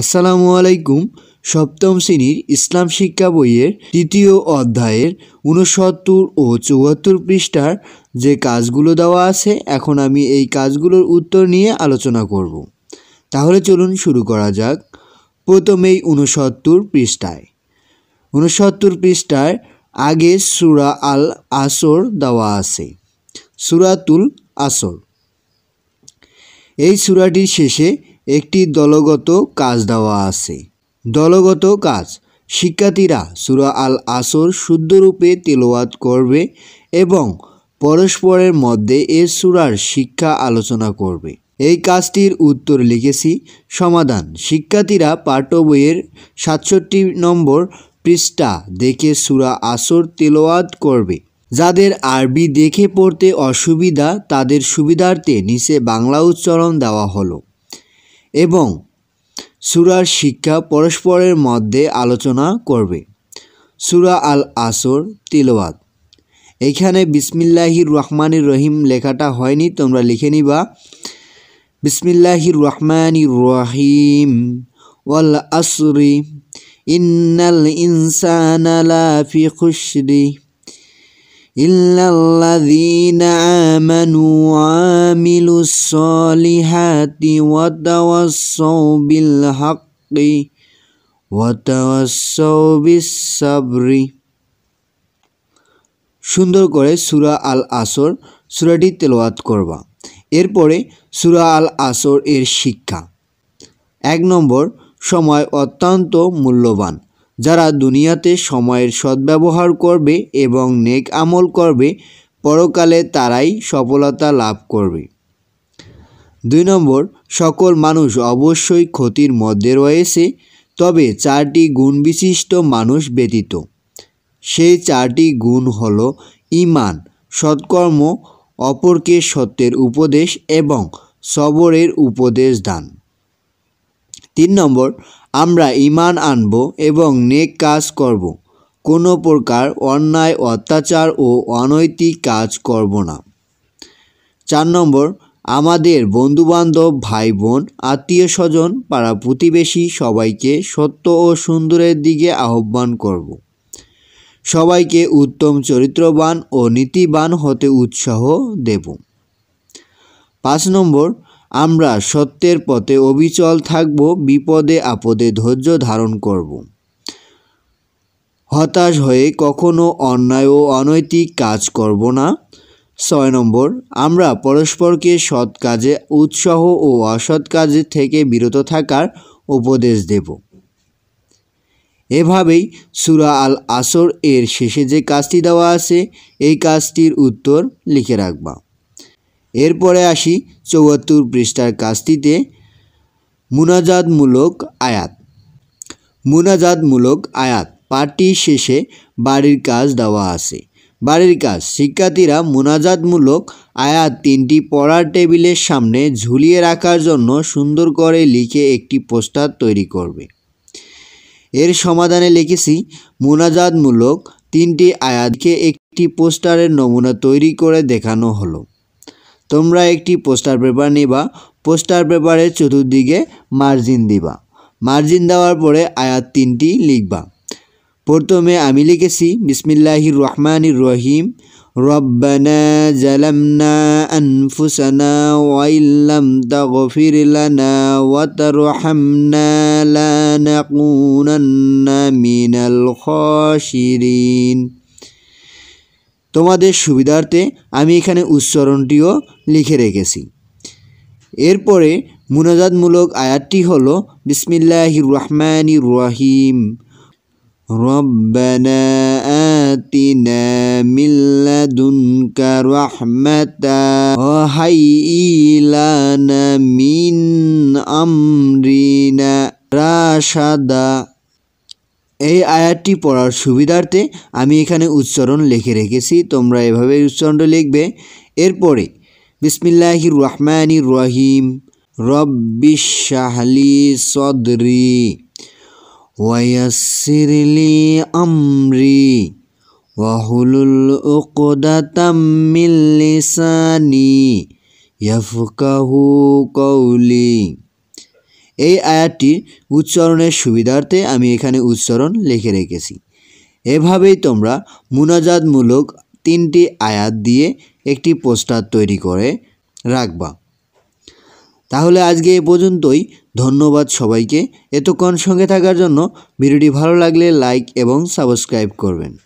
আসসালামু আলাইকুম সপ্তম শ্রেণীর ইসলাম শিক্ষা বইয়ের তৃতীয় অধ্যায়ের উনসত্তর ও চুয়াত্তর পৃষ্ঠার যে কাজগুলো দেওয়া আছে এখন আমি এই কাজগুলোর উত্তর নিয়ে আলোচনা করব তাহলে চলুন শুরু করা যাক প্রথমেই উনসত্তর পৃষ্ঠায় উনসত্তর পৃষ্ঠায় আগে সুরা আল আসর দেওয়া আছে সুরাতুল আসর এই সুরাটির শেষে একটি দলগত কাজ দেওয়া আছে দলগত কাজ শিক্ষার্থীরা সুরা আল আসর শুদ্ধরূপে তেলোয়াত করবে এবং পরস্পরের মধ্যে এ সুরার শিক্ষা আলোচনা করবে এই কাজটির উত্তর লিখেছি সমাধান শিক্ষার্থীরা পাঠ্য বইয়ের সাতষট্টি নম্বর পৃষ্ঠা দেখে সুরা আসর তেলোয়াত করবে যাদের আরবি দেখে পড়তে অসুবিধা তাদের সুবিধার্থে নিচে বাংলা উচ্চারণ দেওয়া হলো এবং সুরার শিক্ষা পরস্পরের মধ্যে আলোচনা করবে সুরা আল আসর তিলওয়াত এখানে বিসমিল্লাহির রহমানির রহিম লেখাটা হয়নি তোমরা লিখে নিবা বিসমিল্লাহির রহমানির রহিম ওয়াল আসরি ইন্নাল ইনসানা লাফি খুশরি ইল্লাল্লাযীনা আমানু আমিলুস সলিহাতি ওয়া তাওয়াসাউ বিল হাক্কি ওয়া সাবরি সুন্দর করে সুরা আল আসর সুরাটি তেলাওয়াত করবা এরপরে সুরা আল আসর এর শিক্ষা এক নম্বর সময় অত্যন্ত মূল্যবান যারা দুনিয়াতে সময়ের সদ্ব্যবহার করবে এবং নেক আমল করবে পরকালে তারাই সফলতা লাভ করবে দুই নম্বর সকল মানুষ অবশ্যই ক্ষতির মধ্যে রয়েছে তবে চারটি গুণ বিশিষ্ট মানুষ ব্যতীত সেই চারটি গুণ হল ইমান সৎকর্ম অপরকে সত্যের উপদেশ এবং সবরের উপদেশ দান তিন নম্বর আমরা ইমান আনব এবং নেক কাজ করব কোনো প্রকার অন্যায় অত্যাচার ও অনৈতিক কাজ করব না চার নম্বর আমাদের বন্ধুবান্ধব ভাই বোন আত্মীয় স্বজন পাড়া প্রতিবেশী সবাইকে সত্য ও সুন্দরের দিকে আহ্বান করব। সবাইকে উত্তম চরিত্রবান ও নীতিবান হতে উৎসাহ দেব পাঁচ নম্বর আমরা সত্যের পথে অবিচল থাকব বিপদে আপদে ধৈর্য ধারণ করব হতাশ হয়ে কখনো অন্যায় ও অনৈতিক কাজ করব না ছয় নম্বর আমরা পরস্পরকে সৎ কাজে উৎসাহ ও অসৎ কাজে থেকে বিরত থাকার উপদেশ দেব এভাবেই সুরা আল আসর এর শেষে যে কাজটি দেওয়া আছে এই কাজটির উত্তর লিখে রাখবা এরপরে আসি চৌহাত্তর পৃষ্ঠার কাজটিতে মুনাজাতমূলক আয়াত মুনাজাতমূলক আয়াত পার্টি শেষে বাড়ির কাজ দেওয়া আছে বাড়ির কাজ শিক্ষার্থীরা মোনাজাতমূলক আয়াত তিনটি পড়ার টেবিলের সামনে ঝুলিয়ে রাখার জন্য সুন্দর করে লিখে একটি পোস্টার তৈরি করবে এর সমাধানে লিখেছি মোনাজাতমূলক তিনটি আয়াতকে একটি পোস্টারের নমুনা তৈরি করে দেখানো হলো তোমরা একটি পোস্টার পেপার নিবা পোস্টার পেপারের চতুর্দিকে মার্জিন দিবা মার্জিন দেওয়ার পরে আয়াত তিনটি লিখবা প্রথমে আমি লিখেছি বিসমিল্লাহির রহমানির রহিম রব্বানা জালামনা আনফুসানা ওয়াইল্লাম তাগফির লানা ওয়া তারহামনা লানাকুনান্না মিনাল খাসিরিন তোমাদের সুবিধার্থে আমি এখানে উচ্চারণটিও লিখে রেখেছি এরপরে মুনাজাতমূলক আয়াতটি হল বিসমিল্লাহ রহমান রহিম রাশাদা এই আয়াতটি পড়ার সুবিধার্থে আমি এখানে উচ্চারণ লিখে রেখেছি তোমরা এভাবে উচ্চারণটা লিখবে এরপরে বিসমিল্লাহ রহমান রহিম রব্বিশাহলি সদরি ওয়াসিরলি আমরি ওয়াহুলুল উকদাতাম ইয়ফকাহু কৌলি ইয়াফকাহু এই আয়াতটি উচ্চারণের সুবিধার্থে আমি এখানে উচ্চারণ লিখে রেখেছি এভাবেই তোমরা মুনাজাতমূলক তিনটি আয়াত দিয়ে একটি পোস্টার তৈরি করে রাখবা তাহলে আজকে এ পর্যন্তই ধন্যবাদ সবাইকে এতক্ষণ সঙ্গে থাকার জন্য ভিডিওটি ভালো লাগলে লাইক এবং সাবস্ক্রাইব করবেন